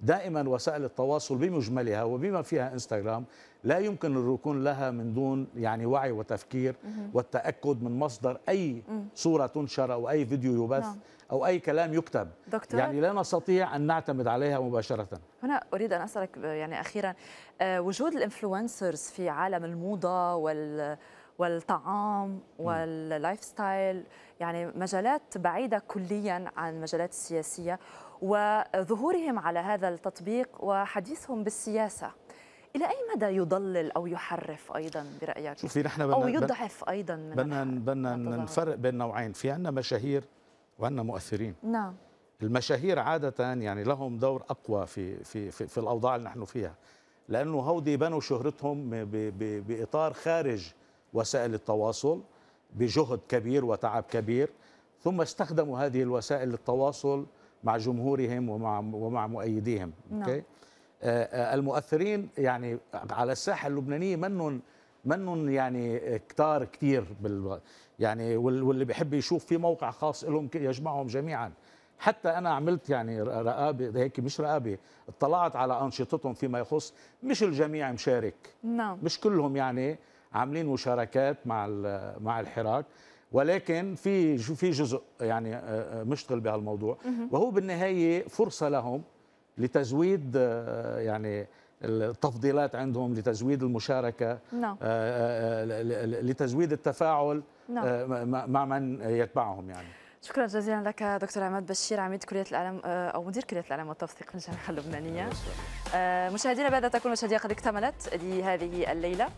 دائما وسائل التواصل بمجملها وبما فيها انستغرام لا يمكن الركون لها من دون يعني وعي وتفكير والتاكد من مصدر اي صوره تنشر او اي فيديو يبث نعم. أو أي كلام يكتب
دكتور يعني لا
نستطيع أن نعتمد عليها مباشرة
هنا أريد أن أسألك يعني أخيرا آه، وجود الإنفلونسرز في عالم الموضة وال والطعام واللايف ستايل يعني مجالات بعيدة كليا عن المجالات السياسية وظهورهم على هذا التطبيق وحديثهم بالسياسة إلى أي مدى يضلل أو يحرف أيضا برأيك؟ شوفي
نحن أو يضعف
أيضا من
بدنا نفرق بين نوعين في عندنا مشاهير وأن مؤثرين نعم المشاهير عادة يعني لهم دور أقوى في في في, في الأوضاع اللي نحن فيها لأنه هودي بنوا شهرتهم ب ب بإطار خارج وسائل التواصل بجهد كبير وتعب كبير ثم استخدموا هذه الوسائل للتواصل مع جمهورهم ومع ومع مؤيديهم نعم. آه، آه، المؤثرين يعني على الساحه اللبنانيه منهم منهم يعني كتار كتير بال يعني واللي بيحب يشوف في موقع خاص لهم يجمعهم جميعا حتى انا عملت يعني رقابه هيك مش رقابه اطلعت على انشطتهم فيما يخص مش الجميع مشارك نعم مش كلهم يعني عاملين مشاركات مع مع الحراك ولكن في في جزء يعني آه، آه، مشتغل بهالموضوع وهو بالنهايه فرصه لهم لتزويد آه، يعني التفضيلات عندهم لتزويد المشاركة نعم. آه، آه، لتزويد التفاعل نعم. آه، مع من يتبعهم يعني
شكرا جزيلا لك دكتور عماد بشير عميد كليه الاعلام او مدير كليه الاعلام والتوثيق في الجامعه اللبنانيه مشاهدينا بهذا تكون المشاهديه قد اكتملت لهذه الليله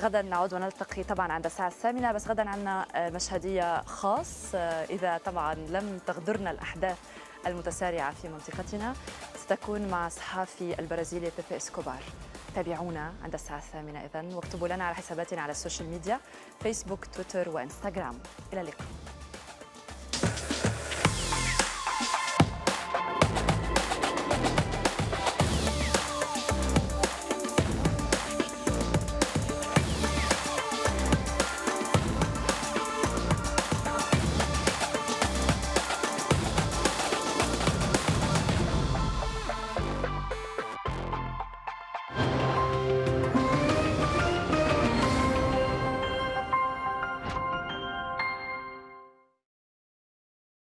غدا نعود ونلتقي طبعا عند الساعه الثامنه بس غدا عندنا مشهديه خاص اذا طبعا لم تغدرنا الاحداث المتسارعة في منطقتنا ستكون مع الصحافي البرازيلي بيبي اسكوبار تابعونا عند الساعة الثامنة إذا واكتبوا لنا على حساباتنا على السوشيال ميديا فيسبوك تويتر وإنستغرام إلى اللقاء